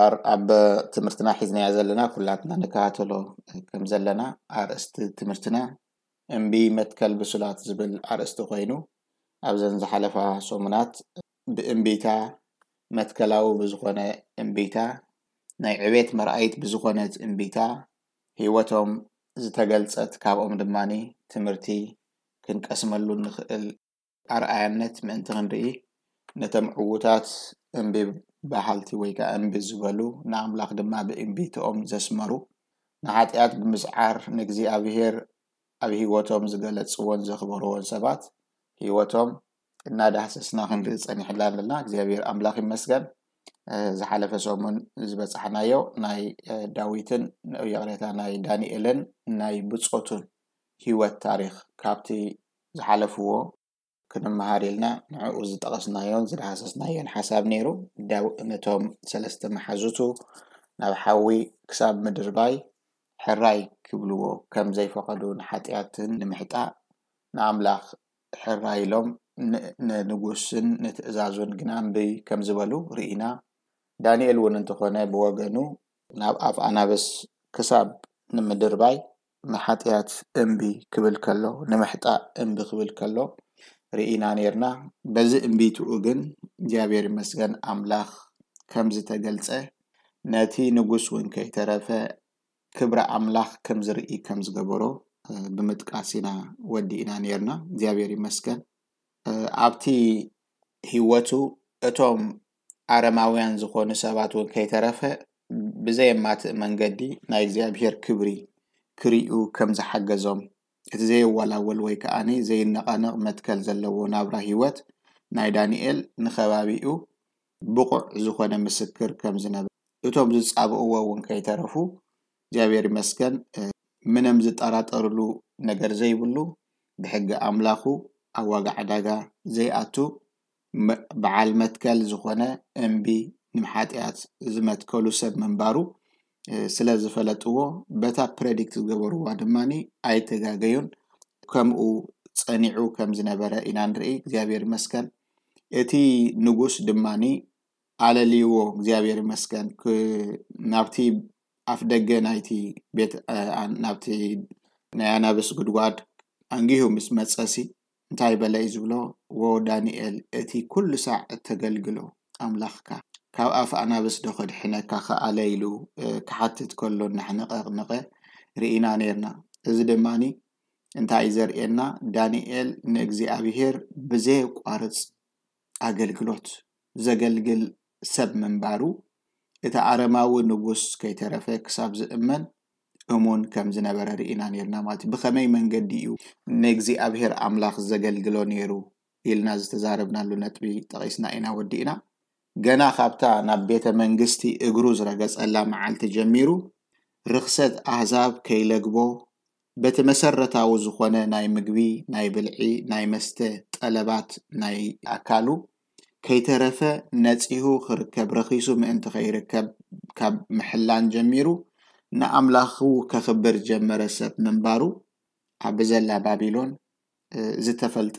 እምበር ኣብ ትምህርትና ሒዝናያ ዘለና ኩላትና ንከሃተሎ ከም ዘለና ኣርእስቲ ትምህርትና እምቢ መትከል ብስላት ዝብል ኣርእስቲ ኮይኑ ኣብዘን ዝሓለፋ ሶሙናት ብእምቢታ መትከላዊ ብዝኮነ እምቢታ ናይ ዕቤት መርኣይት ብዝኮነት እምቢታ ሂወቶም ዝተገልፀት ካብኦም ድማኒ ትምህርቲ ክንቀስመሉ ንክእል ኣርኣያነት ምእንቲ ክንርኢ ነቶም ዕዉታት እምቢ ብሃልቲ ወይ ከዓ እምቢ ዝበሉ ንኣምላኽ ድማ ብእምቢትኦም ዘስመሩ ንኃጢኣት ብምስዓር ንእግዚኣብሔር ኣብ ሂወቶም ዝገለፅዎን ዘኽበርዎን ሰባት ሂወቶም እናዳህሰስና ክንርኢ ፀኒሕላ ኣለና እግዚኣብሔር ኣምላኽ ይመስገን ዝሓለፈ ሰሙን ዝበፃሕናዮ ናይ ዳዊትን የቕሬታ ናይ ዳንኤልን ናይ ብፆቱን ሂወት ታሪክ ካብቲ ዝሓለፍዎ ክኖም መሃሪልና ንዕኡ ዝጠቐስናዮን ዝረሃሰስናዮን ሓሳብ ነይሩ ነቶም ሰለስተ መሓዙቱ ናብ ሓዊ ክሳብ ምድርባይ ሕራይ ክብልዎ ከም ዘይፈቐዱ ንሓጢኣትን ንምሕጣእ ንኣምላኽ ሕራይ ኢሎም ንንጉስን ንትእዛዙን ግና እምቢ ከም ዝበሉ ርኢና ዳንኤል እውን እንተኾነ ብወገኑ ናብ ኣፍ ኣናብስ ክሳብ ንምድርባይ ንሓጢኣት እምቢ ክብል ከሎ ንምሕጣእ እምቢ ክብል ከሎ ርኢና ነርና በዚ እምቢትኡ ግን እግዚኣብሔር ይመስገን ኣምላኽ ከም ዝተገልፀ ነቲ ንጉስ እውን ከይተረፈ ክብሪ ኣምላኽ ከም ዝርኢ ከም ዝገበሮ ብምጥቃስ ኢና ወዲእና ነርና እግዚኣብሔር ይመስገን ኣብቲ ሂወቱ እቶም ኣረማውያን ዝኮኑ ሰባት እውን ከይተረፈ ብዘየማትእ መንገዲ ናይ እግዚኣብሄር ክብሪ ክርዩ ከም ዝሓገዞም እቲ ዘየወላወል ወይ ከዓኒ ዘየነቓንቕ መትከል ዘለዎ ናብራ ሂወት ናይ ዳንኤል ንከባቢኡ ብቑዕ ዝኾነ ምስክር ከም ዝነበረ እቶም ዝፃብእዎ እውን ከይተረፉ እግዚኣብሔር ይመስገን ምንም ዝጠራጠርሉ ነገር ዘይብሉ ብሕጊ ኣምላኹ ኣብ ዋጋ ዕዳጋ ዘይኣቱ በዓል መትከል ዝኾነ እምቢ ንሓጢኣት ዝመትከሉ ሰብ ምንባሩ ስለዝፈለጥዎ በታ ፕረዲክት ዝገበርዋ ድማ ኣይተጋገዩን ከምኡ ፀኒዑ ከም ዝነበረ ኢና ንርኢ እግዚኣብሔር መስከን እቲ ንጉስ ድማ ኣለልይዎ እግዚኣብሔር መስከን ናብቲ ኣፍ ደገ ናይቲ ቤት ናብቲ ናይ ኣናብስ ጉድጓድ ኣንጊሁ ምስ መፀሲ እንታይ በለ እዩ ዝብሎ ዎ ዳኒኤል እቲ ኩሉ ሳዕ እተገልግሎ ኣምላኽካ ካብ ኣፍ ኣናብስ ዶ ከድሕነካ ከኣለ ኢሉ ክሓትት ከሎ እናሕነቐቕንቐ ርኢና ነርና እዚ ድማኒ እንታይ እዩ ዘርእየና ዳንኤል ንእግዚኣብሄር ብዘየቋርፅ ኣገልግሎት ዘገልግል ሰብ ምንባሩ እቲ ኣረማዊ ንጉስ ከይተረፈ ክሳብ ዝእመን እሙን ከም ዝነበረ ርኢና ነርና ማለት እዩ ብከመይ መንገዲ እዩ ንእግዚኣብሄር ኣምላኽ ዘገልግሎ ነይሩ ኢልና ዝተዛረብናሉ ነጥቢ ጠቂስና ኢና ወዲእና ገና ካብታ ናብ ቤተ መንግስቲ እግሩ ዝረገፀላ መዓልቲ ጀሚሩ ርክሰት ኣህዛብ ከይለግቦ በቲ መሰረታዊ ዝኮነ ናይ ምግቢ ናይ ብልዒ ናይ መስተ ጠለባት ናይ ኣካሉ ከይተረፈ ነፂሁ ክርከብ ረኪሱ ምእንቲ ከይርከብ ካብ ምሕላን ጀሚሩ ንኣምላኽ ከክብር ጀመረ ሰብ ምንባሩ ኣብ ዘላ ባቢሎን ዝተፈልጠ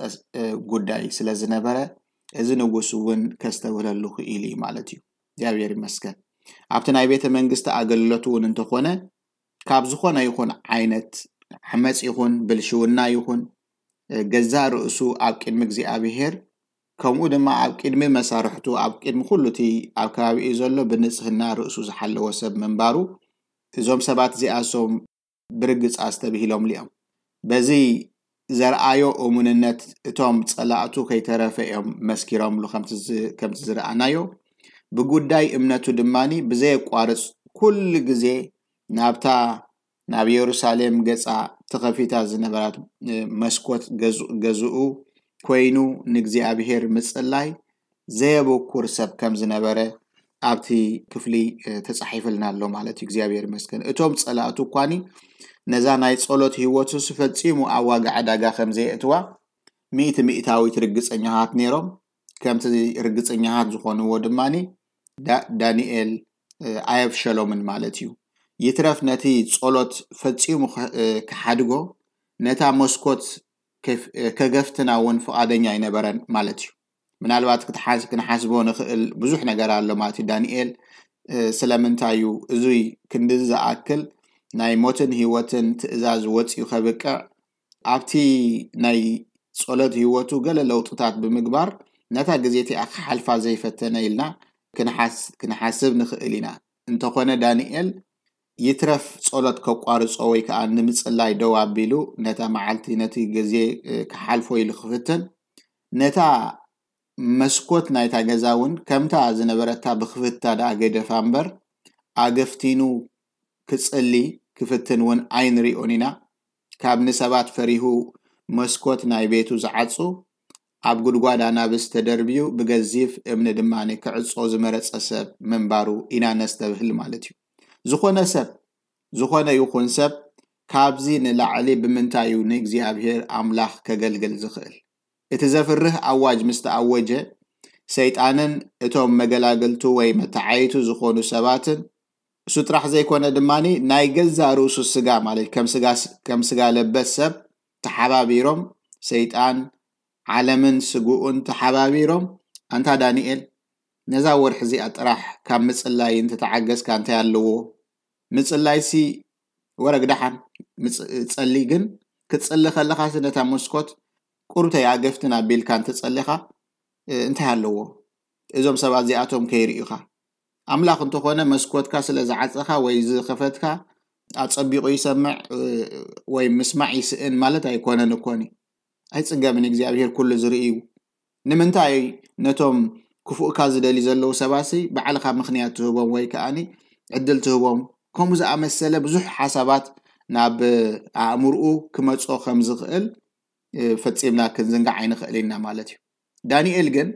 ጉዳይ ስለ ዝነበረ እዚ ንጉስ እውን ከስተውለልኩ እዩ ማለት እዩ እግዚኣብሔር ይመስከን ኣብቲ ናይ ቤተ መንግስቲ ኣገልሎት እውን እንተኾነ ካብ ዝኾነ ይኹን ዓይነት ሕመፅ ይኹን ብልሽውና ይኹን ገዛ ርእሱ ኣብ ቅድሚ እግዚኣብሄር ከምኡ ድማ ኣብ ቅድሚ መሳርሕቱ ኣብ ቅድሚ ኩሉ እቲ ኣብ ከባቢ እዩ ዘሎ ብንፅህና ርእሱ ዝሓለወ ሰብ ምንባሩ እዞም ሰባት እዚኣሶም ብርግፃ ዝተብሂሎም ሊኦም በዚ ዘረኣዮ እሙንነት እቶም ፀላእቱ ከይተረፈ እዮም መስኪሮምሉ ከምቲ ዝረኣናዮ ብጉዳይ እምነቱ ድማኒ ብዘየቋርፅ ኩሉ ግዜ ናብታ ናብ የሩሳሌም ገፃ ተኸፊታ ዝነበራት መስኮት ገዝኡ ኮይኑ ንእግዚኣብሄር ምፅላይ ዘየበኩር ሰብ ከም ዝነበረ ኣብቲ ክፍሊ ተፃሒፈልና ኣሎ ማለት እዩ እግዚኣብሔር መስገን እቶም ፀላእቱ እኳኒ ነዛ ናይ ፀሎት ሂወትስ ፈፂሙ ኣብ ዋጋ ዕዳጋ ከምዘየእትዋ ሚእቲ ሚእታዊት ርግፀኛሃት ነይሮም ከምቲ ርግፀኛሃት ዝኮንዎ ድማኒ ዳኒኤል ኣየብ ሸሎምን ማለት እዩ ይትረፍ ነቲ ፀሎት ፈፂሙ ክሓድጎ ነታ መስኮት ከገፍትና እውን ፍቃደኛ ይነበረን ማለት እዩ ምናልባት ክንሓስቦ ንክእል ብዙሕ ነገር ኣሎ ማለት እዩ ዳኒኤል ስለምንታይ እዩ እዙይ ክንዲ ዝኣክል ናይ ሞትን ሂወትን ትእዛዝ ወፂኡ ከብቅዕ ኣብቲ ናይ ፀሎት ሂወቱ ገለ ለውጥታት ብምግባር ነታ ግዜ እቲኣ ክሓልፋ ዘይፈተነ ኢልና ክንሓስብ ንክእል ኢና እንተኾነ ዳኒኤል ይትረፍ ፀሎት ከቋርፆ ወይ ከዓ ንምፅላይ ደው ኣቢሉ ነታ መዓልቲ ነቲ ግዜ ክሓልፎ ኢሉ ክፍትን ነታ መስኮት ናይታ እውን ከምታ ዝነበረታ ብክፍታ ደኣ ገደፋ እምበር ኣገፍቲኑ ክፅሊ ክፍትን እውን ኣይንሪኦን ኢና ካብ ንሰባት ፈሪሁ መስኮት ናይ ቤቱ ዝዓፁ ኣብ ጉድጓዳ ናብ ዝተደርብዩ ብገዚፍ እምኒ ድማ ክዕፆ ዝመረፀ ሰብ ምንባሩ ኢና ነስተብህል ማለት እዩ ዝኾነ ሰብ ዝኾነ ይኹን ሰብ ካብዚ ንላዕሊ ብምንታይ እዩ ንእግዚኣብሄር ኣምላኽ ከገልግል ዝኽእል እቲ ዘፍርህ ኣዋጅ ምስ ተኣወጀ ሰይጣንን እቶም መገላገልቱ ወይ መተዓይቱ ዝኾኑ ሰባትን እሱ ጥራሕ ዘይኮነ ድማኒ ናይ ገዛ ርእሱ ስጋ ማለት ከም ስጋ ለበስ ሰብ ተሓባቢሮም ሰይጣን ዓለምን ስጉኡን ተሓባቢሮም አንታ ዳኒኤል ነዛ ወርሒ እዚኣ ጥራሕ ካብ ምፅላይ እንተተዓገዝካ እንታይ ኣለዎ ምፅላይሲ ወረግ ድሓን ፀሊ ግን ክትፅሊ ከለካ ስነታ መስኮት كرت يا جفتنا بيل كانت تصلخا انتهى اللو ازوم سبع زياتهم كيريوها عملاق انتو خونا مسكوت كاسل ازعاتخا ويز خفتكا اتصبيقو يسمع وي مسمع يسئن مالت اي كونا نكوني اي تسقى من اكزي ابهير كل زرئيو نمنتا اي نتوم كفو اكاز دالي زلو سباسي بعلقا مخنيات تهبوم وي كاني عدل تهبوم كوموز امسالة بزوح حسابات ناب امرؤو كمتسو خمزق ፈፂምና ክንዝንጋዕ ኢና ማለት እዩ ዳኒኤል ግን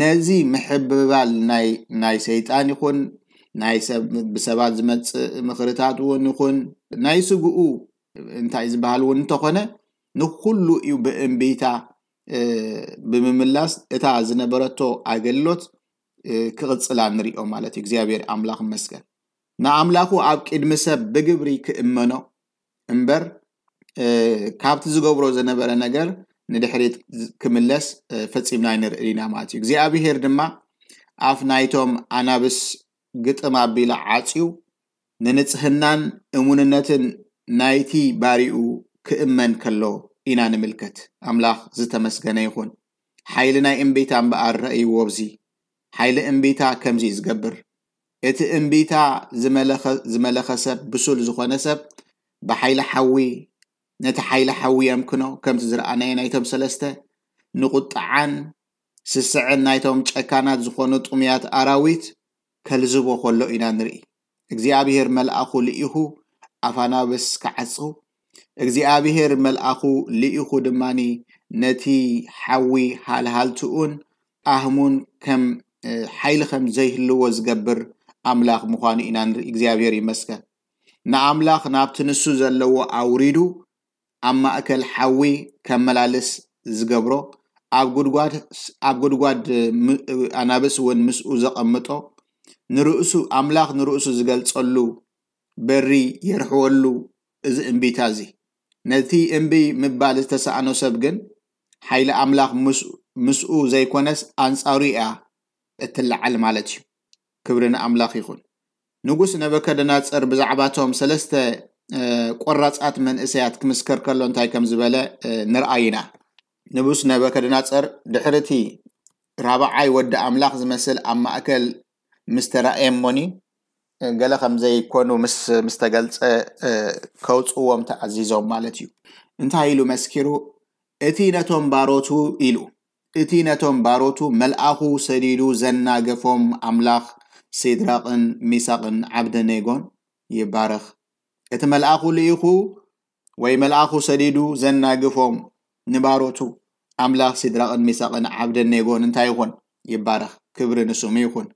ነዚ ምሕብባል ናይ ሰይጣን ይኹን ናይ ብሰባት ዝመፅእ ምክርታት እውን ይኹን ናይ ስግኡ እንታይ ዝበሃል እውን እንተኾነ ንኩሉ እዩ ብእምቢታ ብምምላስ እታ ዝነበረቶ ኣገልሎት ክቕፅላ ንሪኦ ማለት እዩ እግዚኣብሔር ኣምላኽ መስገን ንኣምላኹ ኣብ ቅድሚ ሰብ ብግብሪ ክእመኖ እምበር ካብቲ ዝገብሮ ዝነበረ ነገር ንድሕሪት ክምለስ ፈፂምና ንርኢ ኢና ማለት እዩ እግዚኣብሄር ድማ ኣፍ ናይቶም ኣናብስ ግጥም ኣቢሉ ዓፂው ንንፅህናን እሙንነትን ናይቲ ባሪኡ ክእመን ከሎ ኢና ንምልከት ኣምላኽ ዝተመስገነ ይኹን ሓይሊ ናይ እምቢታ እምበኣር ረእይዎ ብዚ ሓይሊ እምቢታ ከምዚ ዝገብር እቲ እምቢታ ዝመለኸ ሰብ ብሱል ዝኾነ ሰብ ብሓይሊ ሓዊ ነቲ ሓይሊ ሓዊ የምክኖ ከምቲ ዝረኣናየ ናይቶም ሰለስተ ንቁጣዓን ስስዕን ናይቶም ጨካናት ዝኾኑ ጡምያት ኣራዊት ከልዝቦ ከሎ ኢና ንርኢ እግዚኣብሄር መልኣኹ ልኢኹ ኣፋናብስ ክዓፅሁ እግዚኣብሄር መልኣኹ ልኢኹ ድማኒ ነቲ ሓዊ ሃልሃልትኡን ኣህሙን ከም ሓይሊ ከም ዘይህልዎ ዝገብር ኣምላኽ ምዃኑ ኢና ንርኢ እግዚኣብሄር ይመስገን ንኣምላኽ ናብቲ ንሱ ዘለዎ ኣውሪዱ ኣብ ማእከል ሓዊ ከመላልስ ዝገብሮ ኣብ ጉድጓድ ኣናብስ እውን ምስኡ ዘቐምጦ ንርእሱ ኣምላኽ ንርእሱ ዝገልፀሉ በሪ የርሕወሉ እዚ እምቢታ እዚ ነቲ እምቢ ምባል ዝተሰኣኖ ሰብ ግን ሓይሊ ኣምላኽ ምስኡ ዘይኮነስ ኣንፃሩ እያ እትላዓል ማለት እዩ ክብሪ ንኣምላኽ ይኹን ንጉስ ነበከደናፅር ብዛዕባቶም ሰለስተ ቆራፃት መንእሰያት ክምስከር ከሎ እንታይ ከም ዝበለ ንርአይ ኢና ንቡስ ነበከድናፀር ድሕሪ እቲ ራብዓይ ወዲ ኣምላኽ ዝመስል ኣብ ማእከል ምስ ሞኒ ገለ ከምዘይኮኑ ምስ ተገልፀ ከውፅዎም ተዓዚዞም ማለት እዩ እንታይ ኢሉ መስኪሩ እቲ ነቶም ባሮቱ ኢሉ እቲ ነቶም ባሮቱ መልኣኹ ሰዲዱ ዘናገፎም ኣምላኽ ሲድራቅን ሚሳቅን ዓብደነጎን ይባረኽ እቲ መልኣኹ ልኢኹ ወይ መልኣኹ ሰዲዱ ዘናግፎም ንባሮቱ ኣምላኽ ሲድራቕን ሚሳቅን ዓብደኔጎን እንታይ ይኹን ይባረኽ ክብሪ ንስሙ ይኹን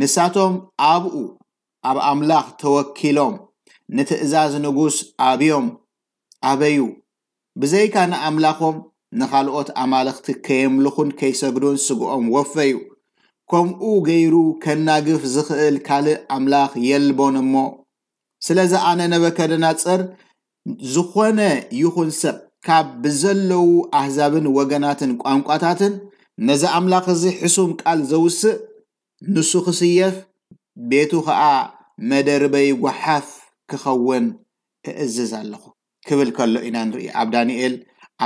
ንሳቶም ኣብኡ ኣብ ኣምላኽ ተወኪሎም ንትእዛዝ ንጉስ ኣብዮም ኣበዩ ብዘይካ ንኣምላኾም ንኻልኦት ኣማልኽቲ ከየምልኹን ከይሰግዱን ስግኦም ወፈዩ ከምኡ ገይሩ ከናግፍ ዝኽእል ካልእ ኣምላኽ የልቦን እሞ ስለዚ ኣነ ነበከደናፀር ዝኾነ ይኹን ሰብ ካብ ብዘለዉ ኣህዛብን ወገናትን ቋንቋታትን ነዚ ኣምላኽ እዚ ሕሱም ቃል ዘውስእ ንሱ ክስየፍ ቤቱ ከዓ መደርበይ ጓሓፍ ክኸውን እእዝዝ ኣለኹ ክብል ከሎ ኢና ንርኢ ኣብ ዳንኤል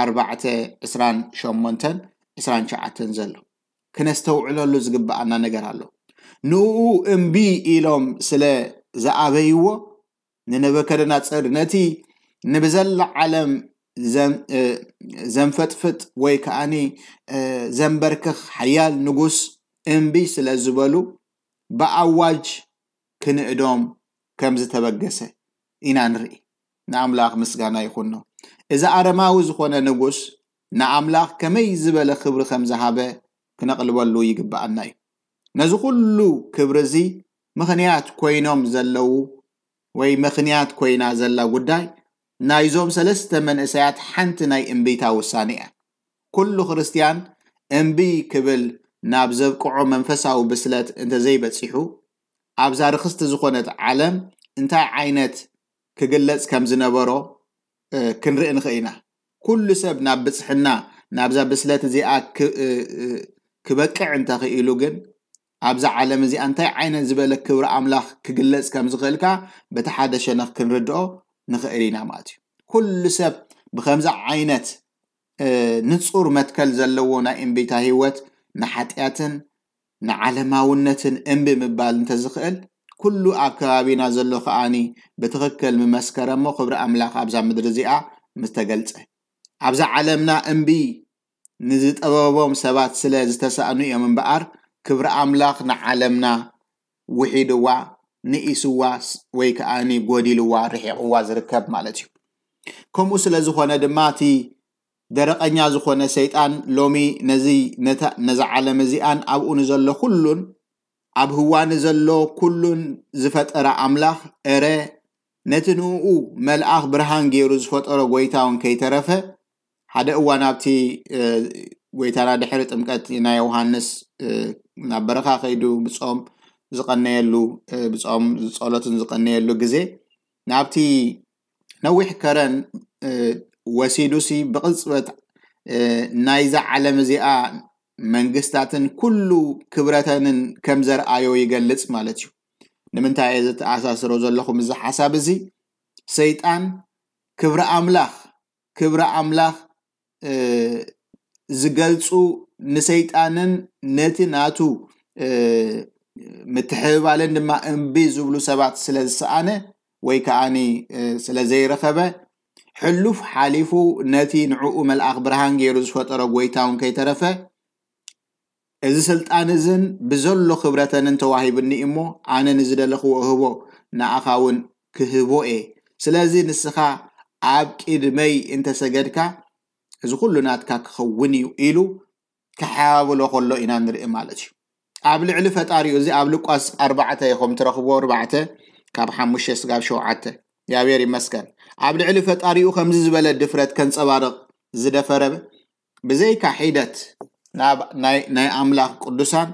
428 ዘሎ ክነስተውዕለሉ ዝግባኣና ነገር ኣሎ ንኡ እምቢ ኢሎም ስለ ዝኣበይዎ ንነበከደናፀር ነቲ ንብዘላ ዓለም ዘንፈጥፍጥ ወይ ከዓኒ ዘንበርክኽ ሓያል ንጉስ እምቢ ስለ ዝበሉ ብኣዋጅ ክንእዶም ከም ዝተበገሰ ኢና ንርኢ ንኣምላኽ ምስጋና ይኹኖ እዚ ኣረማዊ ዝኾነ ንጉስ ንኣምላኽ ከመይ ዝበለ ክብሪ ከም ዝሃበ ክነቕልበሉ ይግባአና እዩ ነዚ ኩሉ ክብሪ እዚ ምክንያት ኮይኖም ዘለው ወይ ምክንያት ኮይና ዘላ ጉዳይ ናይዞም ሰለስተ መንእሰያት ሓንቲ ናይ እምቢታ ውሳኒ እያ ኩሉ ክርስትያን እምቢ ክብል ናብ ዘብቅዖ መንፈሳዊ ብስለት እንተዘይበፂሑ ኣብዛ ርክስቲ ዝኾነት ዓለም እንታይ ዓይነት ክግለፅ ከም ዝነበሮ ክንርኢ ንኽእል ኢና ኩሉ ሰብ ናብ ብፅሕና ናብዛ ብስለት እዚኣ ክበቅዕ እንተኽኢሉ ግን ኣብዛ ዓለም እዚኣ እንታይ ዓይነት ዝበለ ክብሪ ኣምላኽ ክግለፅ ከም ዝኽእልካ በቲ ሓደ ሸነኽ ክንርድኦ ንኽእል ኢና ማለት እዩ ኩሉ ሰብ ብከምዚ ዓይነት ንፁር መትከል ዘለዎ ናይ እምቤታ ሂወት ንሓጢኣትን ንዓለማውነትን እምቢ ምባል እንተዝኽእል ኩሉ ኣብ ከባቢና ዘሎ ከዓኒ ብትኽክል ምመስከረ እሞ ክብሪ ኣምላኽ ኣብዛ ምድሪ እዚኣ ምስ ተገልፀ ኣብዛ ዓለምና እምቢ ንዝጠበቦም ሰባት ስለ ዝተሰእኑ እዮም እምበኣር ክብሪ ኣምላኽ ንዓለምና ውሒድዋ ንኢስዋ ወይ ከዓኒ ጎዲልዋ ርሒቕዋ ዝርከብ ማለት እዩ ከምኡ ስለ ዝኾነ ድማ እቲ ደረቀኛ ዝኾነ ሰይጣን ሎሚ ነዚ ነዚ ዓለም እዚኣን ኣብኡ ንዘሎ ኩሉን ኣብ ህዋ ንዘሎ ኩሉን ዝፈጠረ ኣምላኽ እረ ነቲ ንኡ መልኣኽ ብርሃን ገይሩ ዝፈጠሮ ጎይታ እውን ከይተረፈ ሓደ እዋን ኣብቲ ጎይታና ድሕሪ ጥምቀት ናይ ዮሃንስ ናብ በረካ ከይዱ ብፆም ዝቀነየሉ ብፆም ፀሎትን ዝቀነየሉ ግዜ ናብቲ ነዊሕ ከረን ወሲዱሲ ብቅፅበት ናይዛ ዓለም እዚኣ መንግስታትን ኩሉ ክብረተንን ከም ዘርኣዮ ይገልፅ ማለት እዩ ንምንታይ እየ ዝተኣሳስሮ ዘለኹም እዚ ሓሳብ እዚ ሰይጣን ክብሪ ኣምላኽ ክብሪ ኣምላኽ ዝገልፁ ንሰይጣንን ነቲ ናቱ ምትሕብባለን ድማ እምቢ ዝብሉ ሰባት ስለ ዝሰኣነ ወይ ከዓኒ ስለ ዘይረኸበ ሕሉፍ ሓሊፉ ነቲ ንዕኡ መልኣኽ ብርሃን ገይሩ ዝፈጠረ ጎይታ እውን ከይተረፈ እዚ ስልጣን እዝን ብዘሎ ክብረተንን ተዋሂብኒ እሞ ኣነ ንዝደለኽዎ እህቦ ንኣኻ እውን ክህቦ እየ ስለዚ ንስኻ ኣብ ቅድመይ እንተሰገድካ እዚ ኩሉ ናትካ ክኸውን እዩ ኢሉ ክሓባብሎ ከሎ ኢና ንርኢ ማለት እዩ ኣብ ልዕሊ ፈጣሪኡ እዚ ኣብ ልቋስ ኣርባዕተ ይኹም ትረኽቦ ኣርባዕተ ካብ ሓሙሽተ ስጋብ ሸውዓተ ያብሔር ይመስከን ኣብ ልዕሊ ፈጣሪኡ ከምዚ ዝበለ ድፍረት ከንፀባርቕ ዝደፈረ ብዘይካ ሒደት ናይ ኣምላኽ ቅዱሳን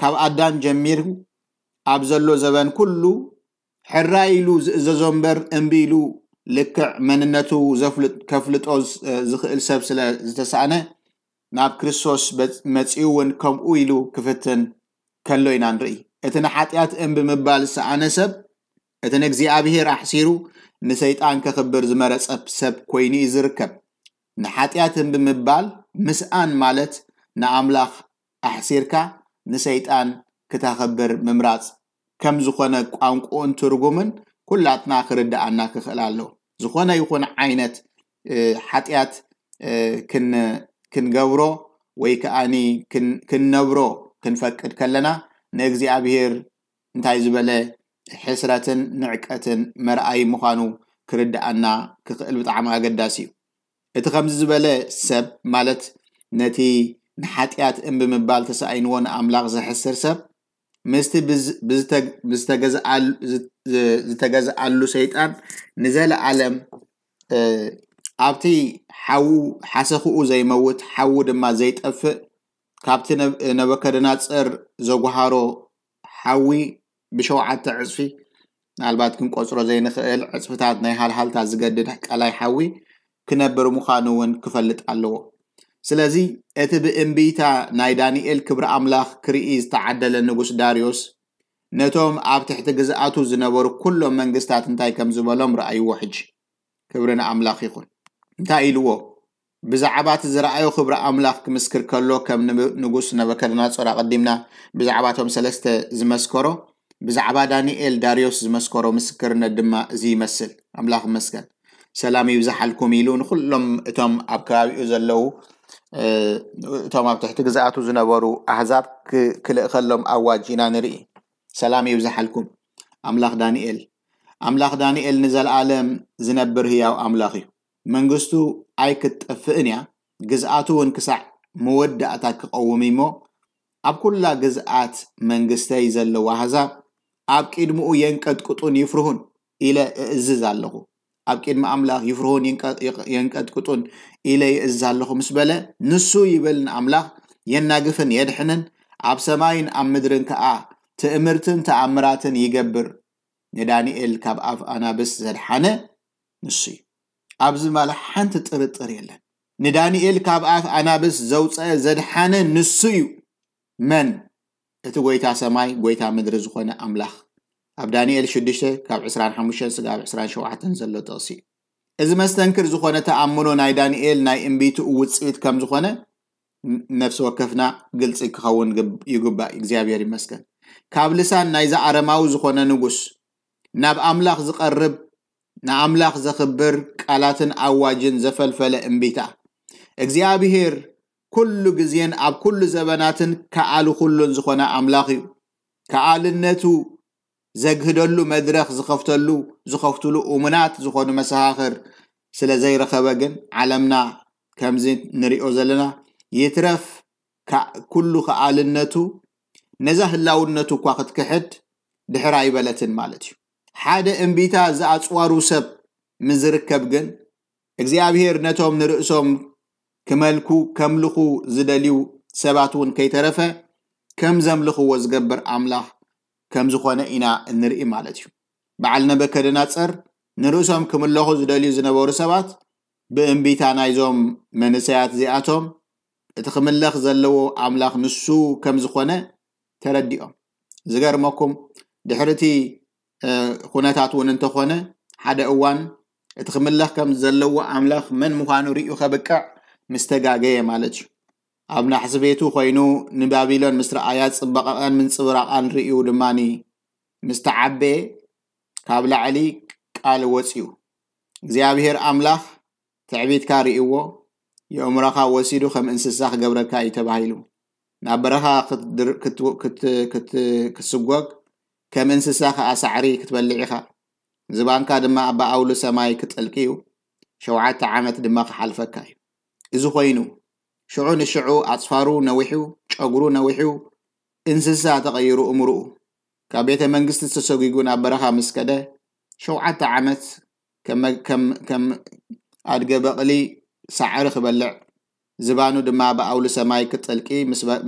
ካብ ኣዳም ጀሚር ኣብ ዘሎ ዘበን ኩሉ ሕራ ኢሉ ዝእዘዞ እምበር እምቢ ኢሉ ልክዕ መንነቱ ከፍልጦ ዝኽእል ሰብ ስለ ዝተሳእነ ናብ ክርስቶስ መፂኡ እውን ከምኡ ኢሉ ክፍትን ከሎ ኢና ንርኢ እቲ ንሓጢኣት እም ብምባል ዝሰኣነ ሰብ እቲ ንእግዚኣብሄር ኣሕሲሩ ንሰይጣን ከኽብር ዝመረፀ ሰብ ኮይኑ እዩ ዝርከብ ንሓጢኣት እም ብምባል ምስኣን ማለት ንኣምላኽ ኣሕሲርካ ንሰይጣን ክተኽብር ምምራፅ ከም ዝኾነ ቋንቁኡን ትርጉምን ኩላትና ክርዳኣና ክኽእል ኣሎ ዝኾነ ይኹን ዓይነት ሓጢኣት ክንገብሮ ወይ ከዓኒ ክንነብሮ ክንፈቅድ ከለና ንእግዚኣብሄር እንታይ ዝበለ ሕስረትን ንዕቀትን መርኣይ ምዃኑ ክርዳኣና ክኽእል ብጣዕሚ ኣገዳሲ እዩ እቲ ከምዚ ዝበለ ሰብ ማለት ነቲ ንሓጢኣት እምብምባል ተሰኣይንዎ ንኣምላኽ ዘሕስር ሰብ ምስቲ ዝተገዝኣሉ ሰይጣን ንዘለዓለም ابتي حو حسخو زي موت حو دما زي تف كابتي نبكرنا تصر زوغهارو حوي بشو عت عزفي نالبات كن قصرو زي نخيل عزفتات ناي حال حال تازقد دحك علي حوي كنبرو مخانوون كفلت علو سلازي اتب انبيتا ناي دانيال كبر املاخ كريئيز تعدل النقوس داريوس نتوم اب تحت قزاتو زنور كلهم من قستات انتاي كم زبالهم رأي وحج كبرنا املاخ يخون እንታይ ኢልዎ ብዛዕባ እቲ ዝረኣዮ ክብሪ ኣምላኽ ክምስክር ከሎ ከም ንጉስ ነበከደናጾር ኣቐዲምና ብዛዕባ እቶም ሰለስተ ዝመስከሮ ብዛዕባ ዳንኤል ዳርዮስ ዝመስከሮ ምስክርነት ድማ እዚ ይመስል ኣምላኽ መስገን ሰላም ይብዛሓልኩም ኢሉ ንኩሎም እቶም ኣብ ከባቢኡ ዘለው እቶም ኣብ ትሕቲ ግዛኣቱ ዝነበሩ ኣሕዛብ ክልእ ከሎም ኣዋጅ ኢና ንርኢ ሰላም ይብዛሓልኩም ኣምላኽ ዳንኤል ኣምላኽ ዳንኤል ንዘለኣለም ዝነብር ህያው ኣምላኽ እዩ መንግስቱ ኣይክትጠፍእን እያ ግዝኣቱ እውን ክሳዕ መወዳእታ ክቐውም እሞ ኣብ ኩላ ግዝኣት መንግስተይ ዘለዎ ኣሕዛብ ኣብ ቂድሚኡ የንቀጥቅጡን ይፍርሁን ኢለ እእዝዝ ኣለኹ ኣብ ቅድሚ ኣምላኽ ይፍርሁን የንቀጥቅጡን ኢለ ይእዝዝ ኣለኹ ምስ በለ ንሱ ይብል ንኣምላኽ የናግፍን የድሕንን ኣብ ሰማይን ኣብ ምድርን ከዓ ትእምርትን ተኣምራትን ይገብር ንዳንኤል ካብ ኣፍ ኣናብስ ዘድሓነ ንሱ እዩ ኣብዚ ማለት ሓንቲ ጥርጥር የለን ንዳንኤል ካብ ኣፍ ኣናብስ ዘውፀአ ዘድሓነ ንሱ እዩ መን እቲ ጎይታ ሰማይ ጎይታ ምድሪ ዝኮነ ኣምላኽ ኣብ ዳንኤል 6 ካብ 25 ስጋብ 27 ዘሎ ጥቕሲ እዩ እዚ መስተንክር ዝኮነ ተኣምኖ ናይ ዳንኤል ናይ እምቢቱ ውፅኢት ከም ዝኮነ ነፍሲ ወከፍና ግልፂ ክኸውን ይግባእ እግዚኣብሔር ይመስገን ካብ ልሳን ናይዛ ኣረማዊ ዝኮነ ንጉስ ናብ ኣምላኽ ዝቐርብ ንኣምላኽ ዘኽብር ቃላትን ኣዋጅን ዘፈልፈለ እምቢታ እግዚኣብሄር ኩሉ ግዜን ኣብ ኩሉ ዘበናትን ከኣሊ ኩሉን ዝኾነ ኣምላኽ እዩ ከኣልነቱ ዘግህደሉ መድረኽ ዝኸፍተሉ ዝኸፍትሉ እሙናት ዝኾኑ መሰኻኽር ስለ ዘይረኸበ ግን ዓለምና ከምዚ ንሪኦ ዘለና ይትረፍ ኩሉ ከኣልነቱ ነዛ ህላውነቱ እኳ ክትክሕድ ድሕር ኣይበለትን ማለት እዩ ሓደ እምቢታ ዝኣፅዋሩ ሰብ ምዝርከብ ግን እግዚኣብሄር ነቶም ንርእሶም ክመልኩ ከምልኹ ዝደልዩ ሰባት እውን ከይተረፈ ከም ዘምልኽዎ ዝገብር ኣምላኽ ከም ዝኾነ ኢና እንርኢ ማለት እዩ በዓል ነበከደና ፀር ንርእሶም ክምለኹ ዝደልዩ ዝነበሩ ሰባት ብእምቢታ ናይዞም መንሰያት እዚኣቶም እቲ ክምለኽ ዘለዎ ኣምላኽ ንሱ ከም ዝኾነ ተረዲኦም ዝገርመኩም ድሕሪ እቲ ኩነታት እውን እንተኾነ ሓደ እዋን እቲ ክምለኽ ከም ዘለዎ ኣምላኽ መን ምዃኑ ርዩ ከብቅዕ ምስተጋገየ ማለት እዩ ኣብ ናሕሲ ቤቱ ኮይኑ ንባቢሎን ምስ ረኣያት ፅበቐቐን ምንፅብራቐን ርዩ ድማኒ ምስተዓበየ ካብ ላዕሊ ቃል ወፂኡ እግዚኣብሔር ኣምላኽ ትዕቢትካ ርእይዎ የእምሮኻ ወሲዱ ከም እንስሳ ክገብረካ እዩ ተባሂሉ ናብ በረኻ ክትስጎግ ከም እንስሳ ከዓ ሳዕሪ ክትበልዕ ኢኻ ዝባንካ ድማ ኣብ ሰማይ ክጠልቂ እዩ ሸውዓተ ዓመት ድማ ክሓልፈካ እዩ እዚ ኮይኑ ሽዑ ንሽዑ ኣፅፋሩ ነዊሑ ጨጉሩ ነዊሑ እንስሳ ተቐይሩ እምርኡ ካብ ቤተ መንግስቲ ዝተሰጉጉ ናብ በረኻ ምስ ከደ ሸውዓተ ዓመት ከም ኣድገ በቕሊ ሳዕሪ ክበልዕ ዝባኑ ድማ ብኣውሉ ሰማይ ክጥልቂ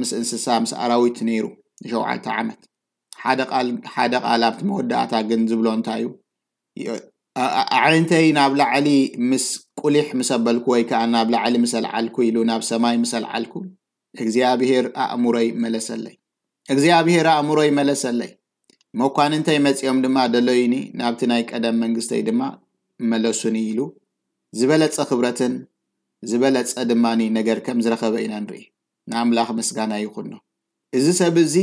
ምስ እንስሳ ምስ ኣራዊት ነይሩ ንሸውዓተ ዓመት ሓደ ቃል ኣብቲ መወዳእታ ግን ዝብሎ እንታይ እዩ ኣዕንተይ ናብ ላዕሊ ምስ ቁሊሕ ምሰበልኩ ወይ ከዓ ናብ ላዕሊ ምሰልዓልኩ ኢሉ ናብ ሰማይ ምሰልዓልኩ እግዚኣብሄር ኣእምሮይ መለሰለይ እግዚኣብሄር ኣእምሮይ መለሰለይ መኳንንተይ መፂኦም ድማ ደለዩኒ ናብቲ ናይ ቀደም መንግስተይ ድማ መለሱኒ ኢሉ ዝበለፀ ክብረትን ዝበለፀ ድማኒ ነገር ከም ዝረኸበ ኢና ንርኢ ንኣምላኽ ምስጋና ይኹኖ እዚ ሰብ እዚ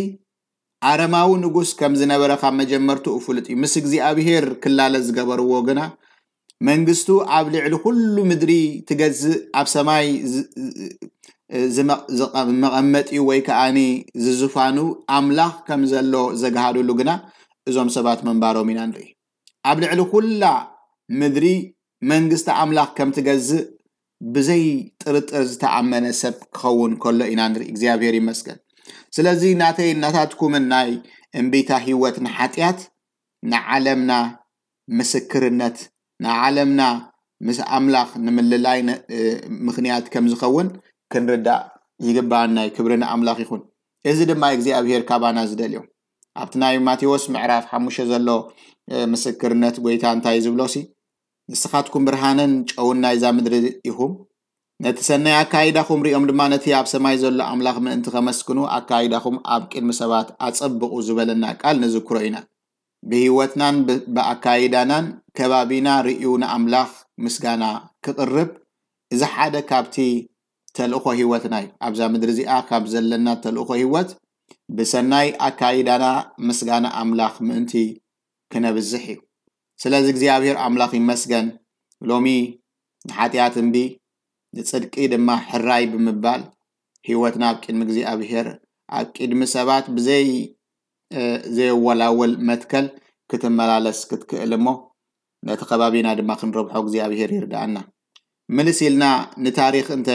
ኣረማዊ ንጉስ ከም ዝነበረ ካብ መጀመርትኡ ፍሉጥ እዩ ምስ እግዚኣብሄር ክላለ ዝገበርዎ ግና መንግስቱ ኣብ ልዕሊ ኩሉ ምድሪ ትገዝእ ኣብ ሰማይ መቐመጢ ወይ ከዓኒ ዝዝፋኑ ኣምላኽ ከም ዘሎ ዘጋሃድሉ ግና እዞም ሰባት መንባሮም ኢና ንርኢ ኣብ ልዕሊ ኩላ ምድሪ መንግስቲ ኣምላኽ ከም ትገዝእ ብዘይ ጥርጥር ዝተኣመነ ሰብ ክኸውን ከሎ ኢና ንርኢ እግዚኣብሄር ይመስገን ስለዚ ናተይ እናታትኩምን ናይ እምቢታ ሂወት ንሓጢኣት ንዓለምና ምስክርነት ንዓለምና ምስ ኣምላኽ ንምልላይ ምክንያት ከም ዝኸውን ክንርዳእ ይግባአናይ ክብሪ ንኣምላኽ ይኹን እዚ ድማ እግዚኣብሄር ካባና ዝደልዮ ኣብቲ ናይ ማቴዎስ ምዕራፍ ሓሙሽተ ዘሎ ምስክርነት ጎይታ እንታይ ዝብሎ ሲ ንስኻትኩም ብርሃንን ጨውን ናይዛ ምድሪ ኢኹም ነቲ ሰናይ ኣካይዳኹም ሪኦም ድማ ነቲ ኣብ ሰማይ ዘሎ ኣምላኽ ምእንቲ ከመስግኑ ኣካይዳኹም ኣብ ቅድሚ ሰባት ኣፀብቑ ዝበለና ቃል ንዝክሮ ኢና ብህይወትናን ብኣካይዳናን ከባቢና ርዩ ንኣምላኽ ምስጋና ክቅርብ እዚ ሓደ ካብቲ ተልእኮ ሂወትና እዩ ኣብዛ ምድሪ እዚኣ ካብ ዘለና ተልእኮ ሂወት ብሰናይ ኣካይዳና ምስጋና ኣምላኽ ምእንቲ ክነብዝሕ እዩ ስለዚ እግዚኣብሔር ኣምላኽ ይመስገን ሎሚ ንሓጢኣት እምቢ ንፅድቂ ድማ ሕራይ ብምባል ሂወትና ኣብ ቅድሚ እግዚኣብሄር ኣብ ቅድሚ ሰባት ብዘይ ዘየወላወል መትከል ክትመላለስ ክትክእል እሞ ነቲ ከባቢና ድማ ክንረብሖ እግዚኣብሄር ይርዳኣና ምልስ ኢልና ንታሪክ እንተ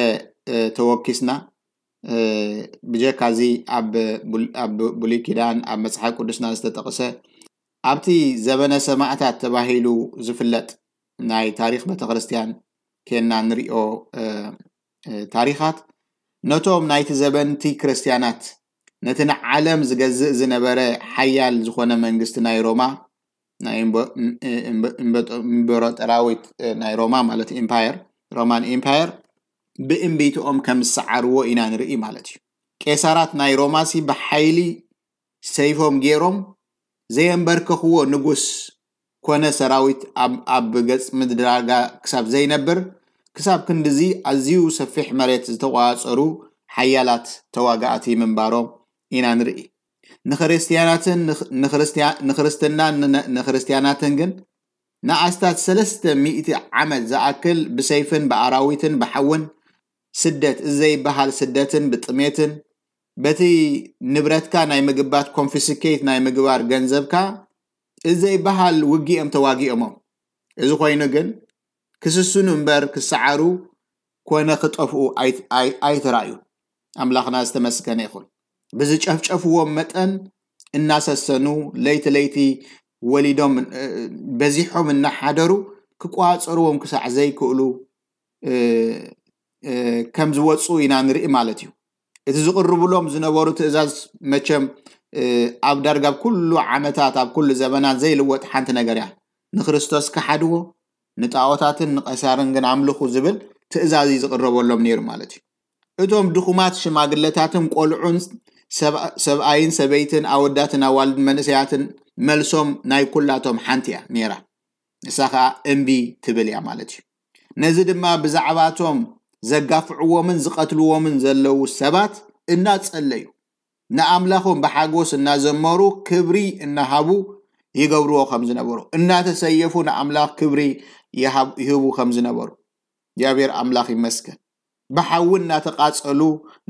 ተወኪስና ብጀካ እዚ ኣብ ብሉይ ኪዳን ኣብ መፅሓፍ ቅዱስና ዝተጠቕሰ ኣብቲ ዘበነ ሰማዕታት ተባሂሉ ዝፍለጥ ናይ ታሪክ ቤተክርስትያን ኬና ንሪኦ ታሪኻት ነቶም ናይቲ ዘበንቲ ክርስትያናት ነቲ ንዓለም ዝገዝእ ዝነበረ ሓያል ዝኾነ መንግስቲ ናይ ሮማ ናይ እምበሮ ጠራዊት ናይ ሮማ ማለት ኢምፓየር ሮማን ኢምፓየር ብእምቢትኦም ከም ዝሰዓርዎ ኢና ንርኢ ማለት እዩ ቄሳራት ናይ ሮማሲ ብሓይሊ ሰይፎም ገይሮም ዘየንበርከኽዎ ንጉስ ኮነ ሰራዊት ኣብ ገፅ ምድሪ ክሳብ ዘይነብር ክሳብ ክንዲዚ ኣዝዩ ሰፊሕ መሬት ዝተቋፀሩ ሓያላት ተዋጋእቲ ምንባሮም ኢና ንርኢ ንክርስትናን ንክርስትያናትን ግን ንኣስታት ሰለስተ ሚእቲ ዓመት ዝኣክል ብሰይፍን ብኣራዊትን ብሓውን ስደት እዘይበሃል ስደትን ብጥሜትን በቲ ንብረትካ ናይ ምግባት ኮንፊስኬት ናይ ምግባር ገንዘብካ እዘይበሃል ውጊኦም ተዋጊኦሞም እዚ ኮይኑ ግን ክስስኑ እምበር ክሰዓሩ ኮነ ክጠፍኡ ኣይትራእዩ ኣምላኽና ዝተመስገነ ይኹን ብዝጨፍጨፍዎም መጠን እናሰሰኑ ለይቲ ለይቲ ወሊዶም በዚሖም እናሓደሩ ክቋፀርዎም ክሳዕ ዘይክእሉ ከም ዝወፁ ኢና ንርኢ ማለት እዩ እቲ ዝቅርብሎም ዝነበሩ ትእዛዝ መቸም ኣብ ዳርጋ ኣብ ኩሉ ዓመታት ኣብ ኩሉ ዘበናት ዘይልወጥ ሓንቲ ነገር እያ ንክርስቶስ ክሓድዎ ንጣዖታትን ንቀሳርን ግን ኣምልኹ ዝብል ትእዛዝ እዩ ዝቅረበሎም ነይሩ ማለት እዩ እቶም ድኹማት ሽማግለታትን ቆልዑን ሰብኣይን ሰበይትን ኣወዳትን ኣዋልድን መንእሰያትን መልሶም ናይ ኩላቶም ሓንቲ እያ ነራ ንሳ ከዓ እምቢ ትብል እያ ማለት እዩ ነዚ ድማ ብዛዕባቶም ዘጋፍዕዎምን ዝቐትልዎምን ዘለው ሰባት እናፀለዩ ንኣምላኾም ብሓጎስ እናዘመሩ ክብሪ እናሃቡ ይገብርዎ ከም ዝነበሩ እናተሰየፉ ንኣምላኽ ክብሪ ይህቡ ከም ዝነበሩ እግዚኣብሔር ኣምላኽ ይመስገን ብሓዊ እናተቃፀሉ